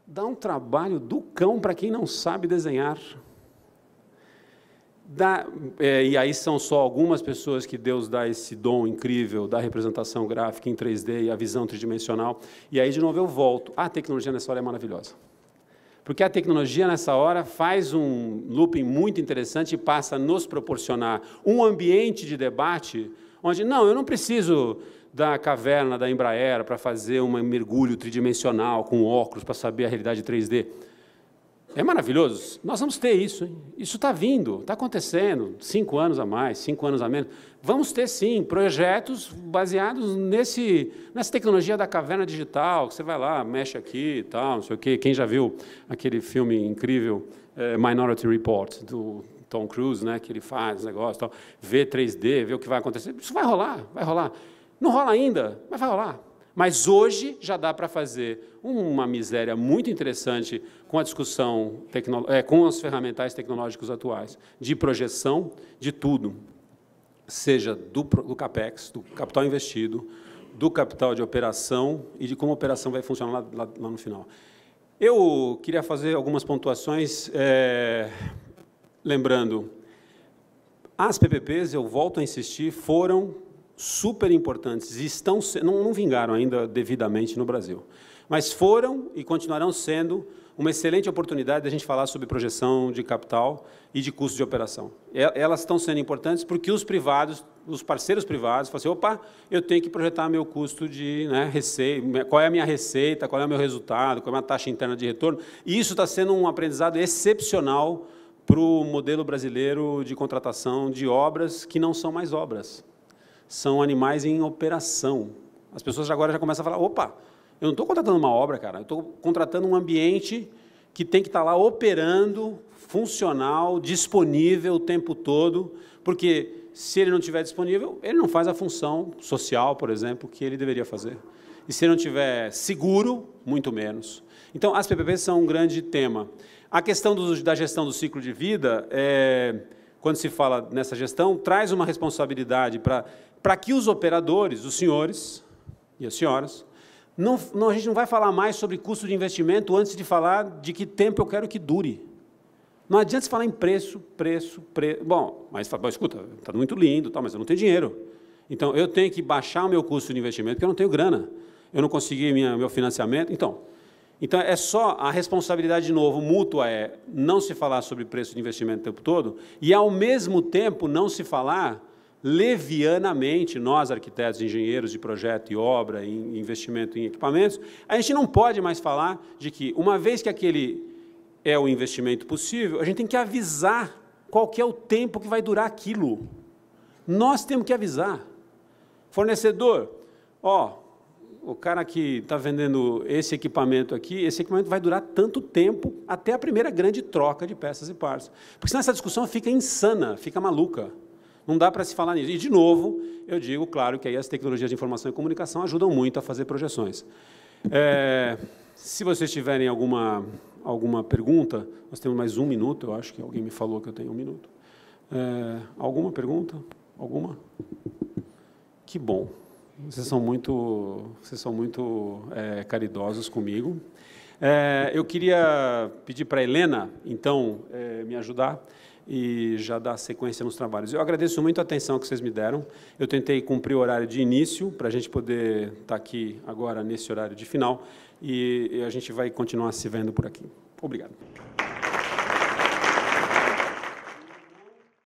dá um trabalho do cão para quem não sabe desenhar. Dá, é, e aí são só algumas pessoas que Deus dá esse dom incrível da representação gráfica em 3D e a visão tridimensional. E aí, de novo, eu volto. Ah, a tecnologia nessa hora é maravilhosa. Porque a tecnologia, nessa hora, faz um looping muito interessante e passa a nos proporcionar um ambiente de debate onde, não, eu não preciso da caverna da Embraer para fazer um mergulho tridimensional com óculos para saber a realidade 3D. É maravilhoso. Nós vamos ter isso. Hein? Isso está vindo, está acontecendo. Cinco anos a mais, cinco anos a menos. Vamos ter sim projetos baseados nesse, nessa tecnologia da caverna digital. Que você vai lá, mexe aqui e tal, não sei o quê. Quem já viu aquele filme incrível é, Minority Report do Tom Cruise, né? Que ele faz negócio, tal, vê 3D, vê o que vai acontecer. Isso vai rolar, vai rolar. Não rola ainda, mas vai rolar. Mas hoje já dá para fazer uma miséria muito interessante com a discussão, é, com as ferramentas tecnológicas atuais, de projeção de tudo, seja do, do CAPEX, do capital investido, do capital de operação e de como a operação vai funcionar lá, lá, lá no final. Eu queria fazer algumas pontuações, é, lembrando, as PPPs, eu volto a insistir, foram super importantes e estão, não, não vingaram ainda devidamente no Brasil, mas foram e continuarão sendo uma excelente oportunidade de a gente falar sobre projeção de capital e de custo de operação. Elas estão sendo importantes porque os privados, os parceiros privados, falam assim, opa, eu tenho que projetar meu custo de né, receita, qual é a minha receita, qual é o meu resultado, qual é a minha taxa interna de retorno. E isso está sendo um aprendizado excepcional para o modelo brasileiro de contratação de obras que não são mais obras são animais em operação. As pessoas agora já começam a falar: opa, eu não estou contratando uma obra, cara, eu estou contratando um ambiente que tem que estar tá lá operando, funcional, disponível o tempo todo, porque se ele não estiver disponível, ele não faz a função social, por exemplo, que ele deveria fazer. E se ele não tiver seguro, muito menos. Então, as PPPs são um grande tema. A questão do, da gestão do ciclo de vida, é, quando se fala nessa gestão, traz uma responsabilidade para para que os operadores, os senhores e as senhoras, não, não, a gente não vai falar mais sobre custo de investimento antes de falar de que tempo eu quero que dure. Não adianta se falar em preço, preço, preço. Bom, mas bom, escuta, está muito lindo, tá, mas eu não tenho dinheiro. Então, eu tenho que baixar o meu custo de investimento, porque eu não tenho grana. Eu não consegui minha, meu financiamento. Então, então, é só a responsabilidade, de novo, mútua é não se falar sobre preço de investimento o tempo todo e, ao mesmo tempo, não se falar levianamente, nós arquitetos, engenheiros de projeto e obra, investimento em equipamentos, a gente não pode mais falar de que, uma vez que aquele é o investimento possível, a gente tem que avisar qual que é o tempo que vai durar aquilo. Nós temos que avisar. Fornecedor, ó, o cara que está vendendo esse equipamento aqui, esse equipamento vai durar tanto tempo até a primeira grande troca de peças e partes. Porque senão essa discussão fica insana, fica maluca. Não dá para se falar nisso. E, de novo, eu digo, claro, que aí as tecnologias de informação e comunicação ajudam muito a fazer projeções. É, se vocês tiverem alguma, alguma pergunta, nós temos mais um minuto, eu acho que alguém me falou que eu tenho um minuto. É, alguma pergunta? Alguma? Que bom. Vocês são muito, vocês são muito é, caridosos comigo. É, eu queria pedir para a Helena, então, é, me ajudar e já dar sequência nos trabalhos. Eu agradeço muito a atenção que vocês me deram. Eu tentei cumprir o horário de início, para a gente poder estar tá aqui agora nesse horário de final, e a gente vai continuar se vendo por aqui. Obrigado.